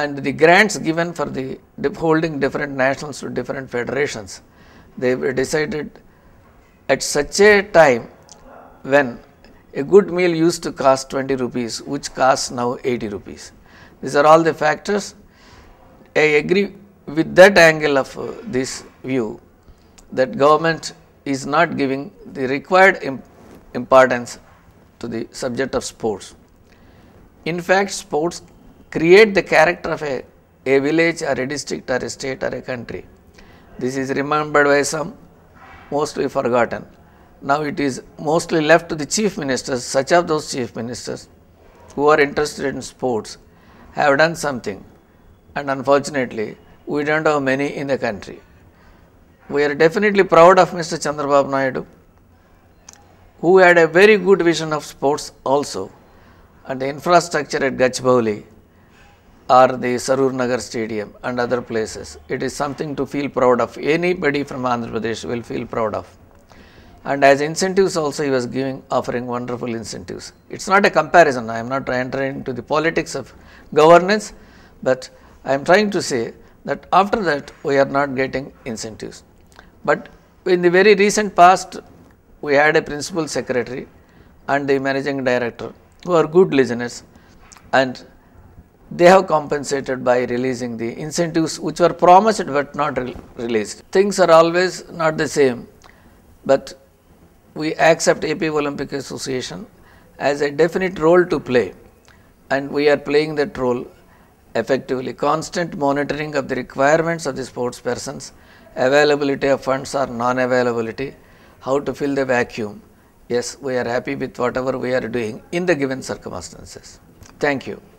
and the grants given for the holding different nationals to different federations, they were decided at such a time when a good meal used to cost 20 rupees, which costs now 80 rupees. These are all the factors. I agree with that angle of uh, this view that government is not giving the required imp importance to the subject of sports. In fact, sports create the character of a, a village or a district or a state or a country. This is remembered by some, mostly forgotten. Now it is mostly left to the chief ministers, such of those chief ministers who are interested in sports have done something and unfortunately we do not have many in the country. We are definitely proud of Mr. Chandrababu Naidu who had a very good vision of sports also and the infrastructure at Gachbauli or the Sarur Nagar Stadium and other places. It is something to feel proud of. Anybody from Andhra Pradesh will feel proud of. And as incentives also he was giving, offering wonderful incentives. It's not a comparison. I am not entering into the politics of governance, but I am trying to say that after that we are not getting incentives. But in the very recent past, we had a principal secretary and the managing director who are good listeners and they have compensated by releasing the incentives which were promised but not re released. Things are always not the same, but we accept AP Olympic Association as a definite role to play and we are playing that role effectively. Constant monitoring of the requirements of the sports persons, availability of funds or non-availability, how to fill the vacuum. Yes, we are happy with whatever we are doing in the given circumstances. Thank you.